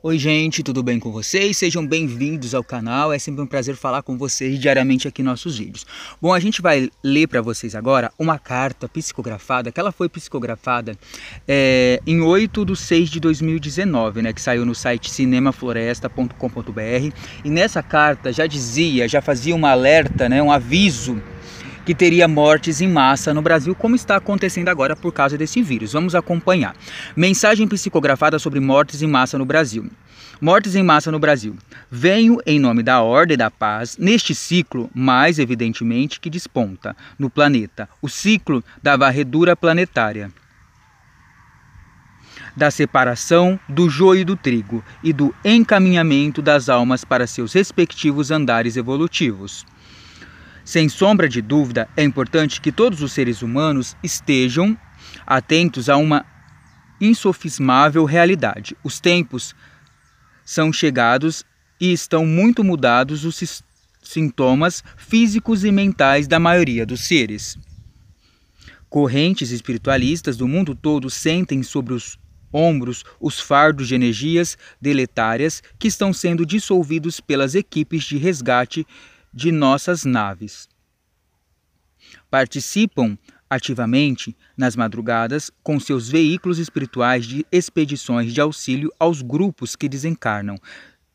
Oi, gente, tudo bem com vocês? Sejam bem-vindos ao canal. É sempre um prazer falar com vocês diariamente aqui em nossos vídeos. Bom, a gente vai ler para vocês agora uma carta psicografada, que ela foi psicografada é, em 8 de 6 de 2019, né, que saiu no site cinemafloresta.com.br. E nessa carta já dizia, já fazia um alerta, né, um aviso que teria mortes em massa no Brasil, como está acontecendo agora por causa desse vírus. Vamos acompanhar. Mensagem psicografada sobre mortes em massa no Brasil. Mortes em massa no Brasil. Venho em nome da ordem e da paz neste ciclo mais evidentemente que desponta no planeta, o ciclo da varredura planetária da separação do joio e do trigo e do encaminhamento das almas para seus respectivos andares evolutivos. Sem sombra de dúvida, é importante que todos os seres humanos estejam atentos a uma insofismável realidade. Os tempos são chegados e estão muito mudados os sintomas físicos e mentais da maioria dos seres. Correntes espiritualistas do mundo todo sentem sobre os ombros os fardos de energias deletárias que estão sendo dissolvidos pelas equipes de resgate de nossas naves. Participam ativamente nas madrugadas com seus veículos espirituais de expedições de auxílio aos grupos que desencarnam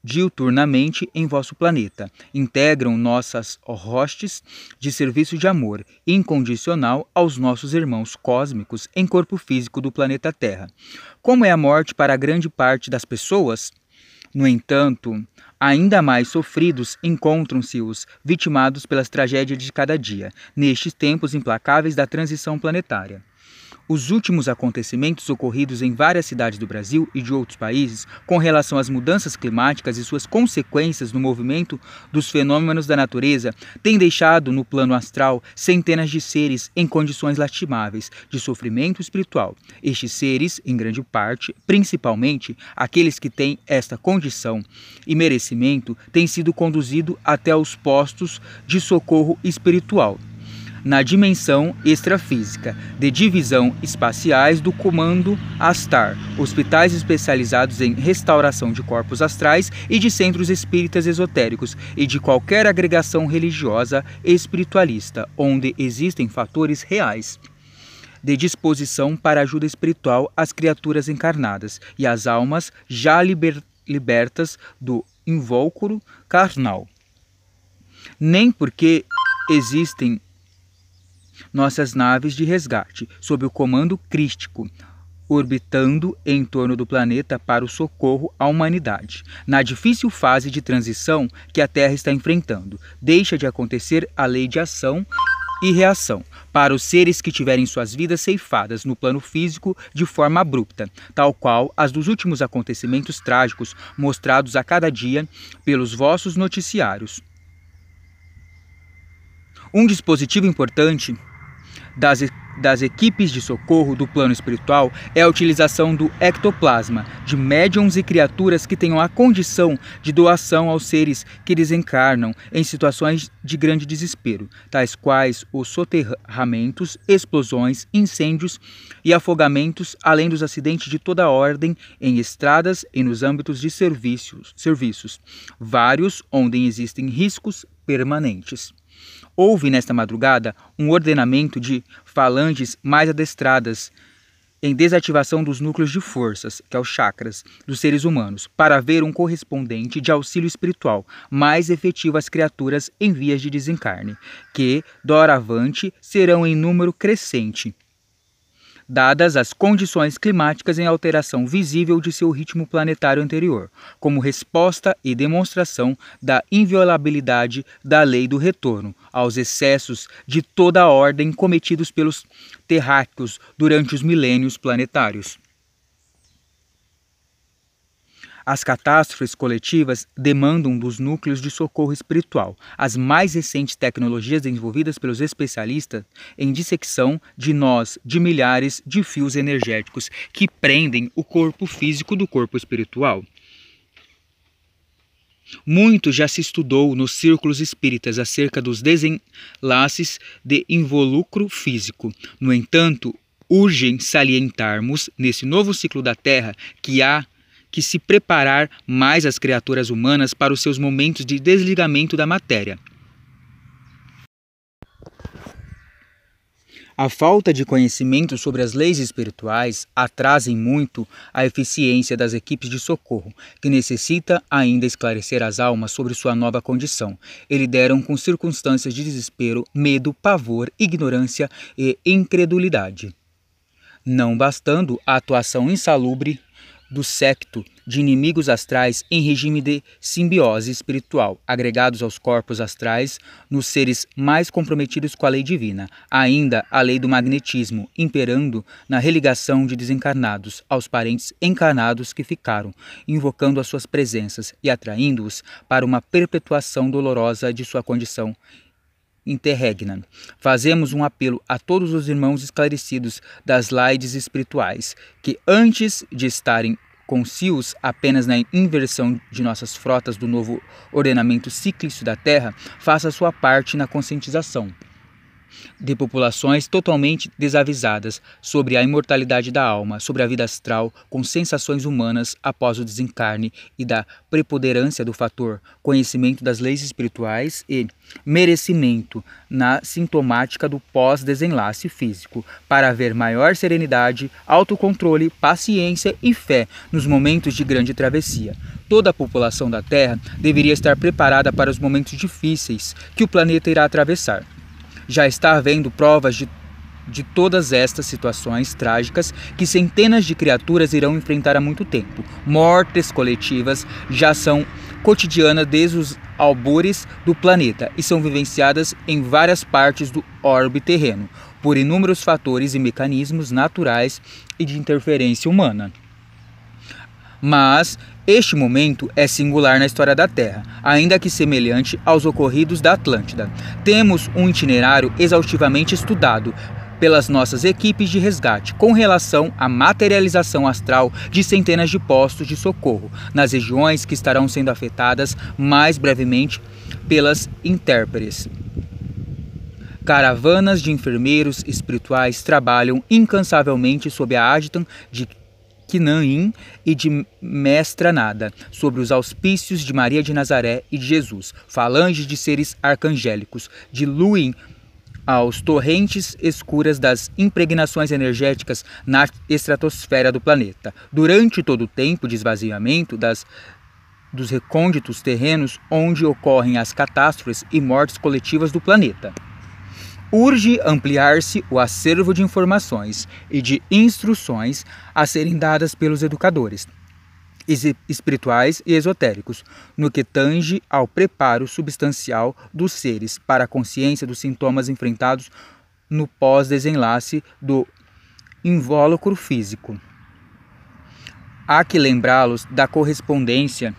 diuturnamente em vosso planeta. Integram nossas hostes de serviço de amor incondicional aos nossos irmãos cósmicos em corpo físico do planeta Terra. Como é a morte para grande parte das pessoas? No entanto, Ainda mais sofridos encontram-se os vitimados pelas tragédias de cada dia, nestes tempos implacáveis da transição planetária os últimos acontecimentos ocorridos em várias cidades do Brasil e de outros países com relação às mudanças climáticas e suas consequências no movimento dos fenômenos da natureza têm deixado no plano astral centenas de seres em condições lastimáveis de sofrimento espiritual. Estes seres, em grande parte, principalmente aqueles que têm esta condição e merecimento, têm sido conduzidos até os postos de socorro espiritual na dimensão extrafísica, de divisão espaciais do comando Astar, hospitais especializados em restauração de corpos astrais e de centros espíritas esotéricos e de qualquer agregação religiosa espiritualista, onde existem fatores reais de disposição para ajuda espiritual às criaturas encarnadas e às almas já liber libertas do invólucro carnal. Nem porque existem nossas naves de resgate, sob o comando crístico, orbitando em torno do planeta para o socorro à humanidade, na difícil fase de transição que a Terra está enfrentando. Deixa de acontecer a lei de ação e reação para os seres que tiverem suas vidas ceifadas no plano físico de forma abrupta, tal qual as dos últimos acontecimentos trágicos mostrados a cada dia pelos vossos noticiários. Um dispositivo importante das, das equipes de socorro do plano espiritual é a utilização do ectoplasma, de médiums e criaturas que tenham a condição de doação aos seres que desencarnam em situações de grande desespero, tais quais os soterramentos, explosões, incêndios e afogamentos, além dos acidentes de toda ordem em estradas e nos âmbitos de serviços, serviços vários onde existem riscos permanentes. Houve nesta madrugada um ordenamento de falanges mais adestradas em desativação dos núcleos de forças, que é os chakras, dos seres humanos, para haver um correspondente de auxílio espiritual mais efetivo às criaturas em vias de desencarne, que, doravante, serão em número crescente dadas as condições climáticas em alteração visível de seu ritmo planetário anterior, como resposta e demonstração da inviolabilidade da lei do retorno aos excessos de toda a ordem cometidos pelos terráqueos durante os milênios planetários. As catástrofes coletivas demandam dos núcleos de socorro espiritual as mais recentes tecnologias desenvolvidas pelos especialistas em dissecção de nós de milhares de fios energéticos que prendem o corpo físico do corpo espiritual. Muito já se estudou nos círculos espíritas acerca dos desenlaces de involucro físico. No entanto, urgem salientarmos, nesse novo ciclo da Terra, que há que se preparar mais as criaturas humanas para os seus momentos de desligamento da matéria. A falta de conhecimento sobre as leis espirituais atrasem muito a eficiência das equipes de socorro, que necessita ainda esclarecer as almas sobre sua nova condição. E lideram com circunstâncias de desespero, medo, pavor, ignorância e incredulidade. Não bastando a atuação insalubre do secto de inimigos astrais em regime de simbiose espiritual, agregados aos corpos astrais nos seres mais comprometidos com a lei divina, ainda a lei do magnetismo, imperando na religação de desencarnados aos parentes encarnados que ficaram, invocando as suas presenças e atraindo-os para uma perpetuação dolorosa de sua condição interregnam. Fazemos um apelo a todos os irmãos esclarecidos das lides espirituais, que antes de estarem concios apenas na inversão de nossas frotas do novo ordenamento cíclico da Terra, façam sua parte na conscientização de populações totalmente desavisadas sobre a imortalidade da alma, sobre a vida astral, com sensações humanas após o desencarne e da preponderância do fator conhecimento das leis espirituais e merecimento na sintomática do pós-desenlace físico, para haver maior serenidade, autocontrole, paciência e fé nos momentos de grande travessia. Toda a população da Terra deveria estar preparada para os momentos difíceis que o planeta irá atravessar já está havendo provas de, de todas estas situações trágicas que centenas de criaturas irão enfrentar há muito tempo. Mortes coletivas já são cotidianas desde os albores do planeta e são vivenciadas em várias partes do orbe terreno, por inúmeros fatores e mecanismos naturais e de interferência humana mas este momento é singular na história da Terra, ainda que semelhante aos ocorridos da Atlântida. Temos um itinerário exaustivamente estudado pelas nossas equipes de resgate com relação à materialização astral de centenas de postos de socorro nas regiões que estarão sendo afetadas mais brevemente pelas intérpretes. Caravanas de enfermeiros espirituais trabalham incansavelmente sob a Ádita de Quinaim e de Mestranada, sobre os auspícios de Maria de Nazaré e de Jesus, falanges de seres arcangélicos, diluem aos torrentes escuras das impregnações energéticas na estratosfera do planeta. Durante todo o tempo de esvaziamento das, dos recônditos terrenos onde ocorrem as catástrofes e mortes coletivas do planeta urge ampliar-se o acervo de informações e de instruções a serem dadas pelos educadores espirituais e esotéricos, no que tange ao preparo substancial dos seres para a consciência dos sintomas enfrentados no pós-desenlace do invólucro físico. Há que lembrá-los da correspondência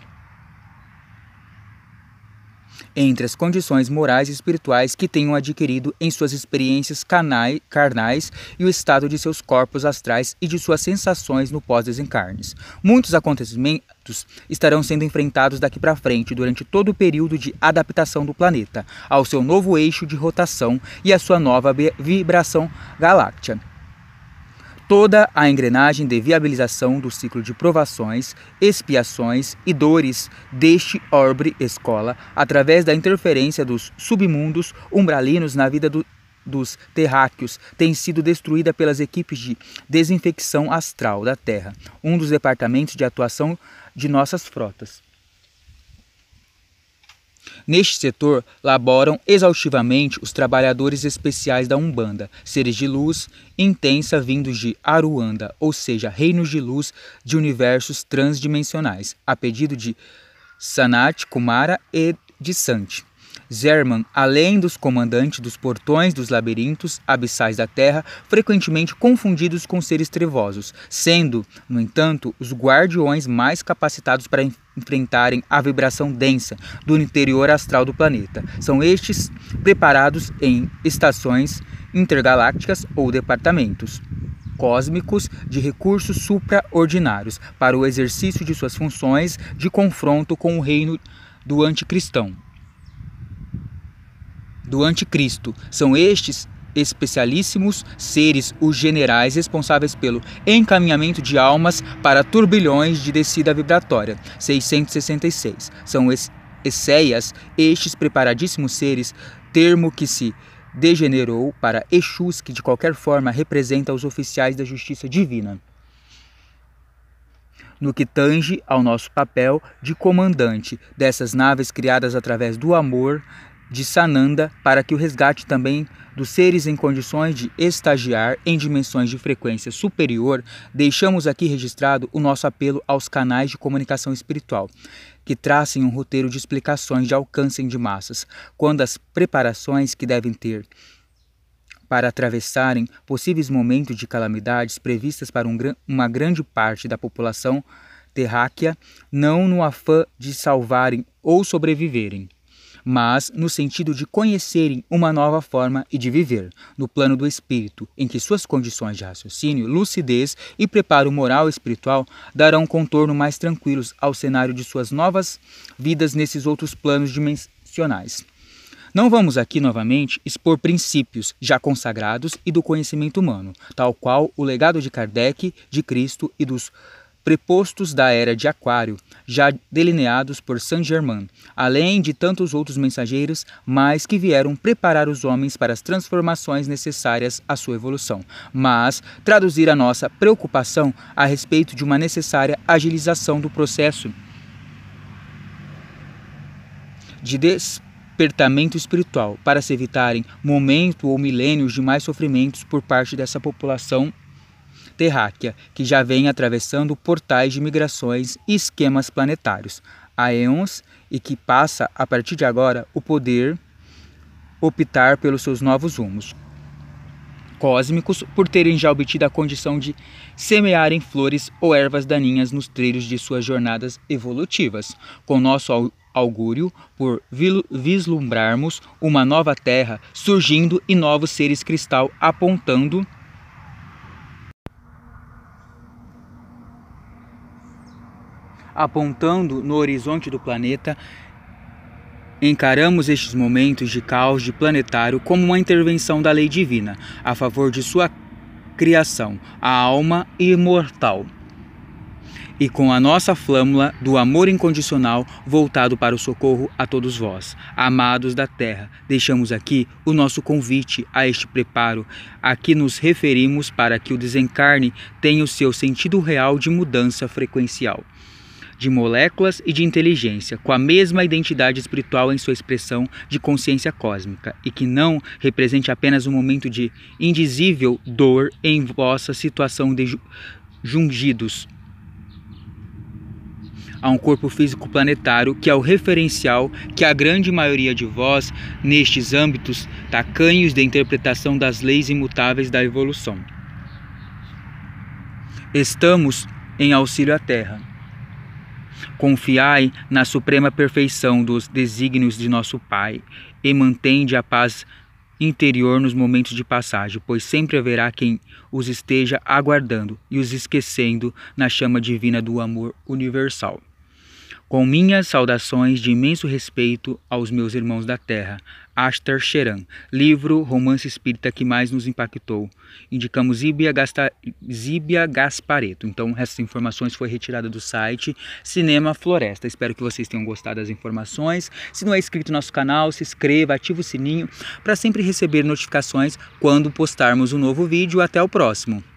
entre as condições morais e espirituais que tenham adquirido em suas experiências carnais e o estado de seus corpos astrais e de suas sensações no pós-desencarnes. Muitos acontecimentos estarão sendo enfrentados daqui para frente durante todo o período de adaptação do planeta ao seu novo eixo de rotação e à sua nova vibração galáctica toda a engrenagem de viabilização do ciclo de provações, expiações e dores deste orbe escola através da interferência dos submundos umbralinos na vida do, dos terráqueos tem sido destruída pelas equipes de desinfecção astral da Terra, um dos departamentos de atuação de nossas frotas. Neste setor laboram exaustivamente os trabalhadores especiais da Umbanda, seres de luz intensa vindos de Aruanda, ou seja, reinos de luz de universos transdimensionais, a pedido de Sanat Kumara e de Santi. Zerman, além dos comandantes dos portões dos labirintos abissais da Terra, frequentemente confundidos com seres trevosos, sendo, no entanto, os guardiões mais capacitados para enfrentarem a vibração densa do interior astral do planeta. São estes preparados em estações intergalácticas ou departamentos cósmicos de recursos supraordinários para o exercício de suas funções de confronto com o reino do anticristão do anticristo. São estes especialíssimos seres os generais responsáveis pelo encaminhamento de almas para turbilhões de descida vibratória. 666. São es esseias, estes preparadíssimos seres, termo que se degenerou para Exus, que de qualquer forma representa os oficiais da justiça divina. No que tange ao nosso papel de comandante dessas naves criadas através do amor, de Sananda para que o resgate também dos seres em condições de estagiar em dimensões de frequência superior, deixamos aqui registrado o nosso apelo aos canais de comunicação espiritual, que tracem um roteiro de explicações de alcance de massas, quando as preparações que devem ter para atravessarem possíveis momentos de calamidades previstas para um, uma grande parte da população terráquea, não no afã de salvarem ou sobreviverem mas no sentido de conhecerem uma nova forma e de viver, no plano do espírito, em que suas condições de raciocínio, lucidez e preparo moral e espiritual darão um contorno mais tranquilos ao cenário de suas novas vidas nesses outros planos dimensionais. Não vamos aqui novamente expor princípios já consagrados e do conhecimento humano, tal qual o legado de Kardec, de Cristo e dos prepostos da era de Aquário, já delineados por Saint-Germain, além de tantos outros mensageiros, mais que vieram preparar os homens para as transformações necessárias à sua evolução, mas traduzir a nossa preocupação a respeito de uma necessária agilização do processo de despertamento espiritual, para se evitarem momento ou milênios de mais sofrimentos por parte dessa população terráquea, que já vem atravessando portais de migrações e esquemas planetários há eons e que passa, a partir de agora, o poder optar pelos seus novos rumos cósmicos por terem já obtido a condição de semearem flores ou ervas daninhas nos trilhos de suas jornadas evolutivas, com nosso augúrio por vislumbrarmos uma nova terra surgindo e novos seres cristal apontando apontando no horizonte do planeta, encaramos estes momentos de caos de planetário como uma intervenção da lei divina a favor de sua criação, a alma imortal. E com a nossa flâmula do amor incondicional voltado para o socorro a todos vós, amados da terra, deixamos aqui o nosso convite a este preparo, a que nos referimos para que o desencarne tenha o seu sentido real de mudança frequencial de moléculas e de inteligência, com a mesma identidade espiritual em sua expressão de consciência cósmica, e que não represente apenas um momento de indizível dor em vossa situação de jungidos a um corpo físico planetário que é o referencial que a grande maioria de vós, nestes âmbitos tacanhos da interpretação das leis imutáveis da evolução. Estamos em auxílio à Terra. Confiai na suprema perfeição dos desígnios de nosso Pai e mantende a paz interior nos momentos de passagem, pois sempre haverá quem os esteja aguardando e os esquecendo na chama divina do amor universal. Com minhas saudações de imenso respeito aos meus irmãos da terra. Ashtar Sheran, livro romance espírita que mais nos impactou. Indicamos Zíbia, Gasta... Zíbia Gaspareto. Então, essas informações foi retirada do site Cinema Floresta. Espero que vocês tenham gostado das informações. Se não é inscrito no nosso canal, se inscreva, ative o sininho para sempre receber notificações quando postarmos um novo vídeo. Até o próximo!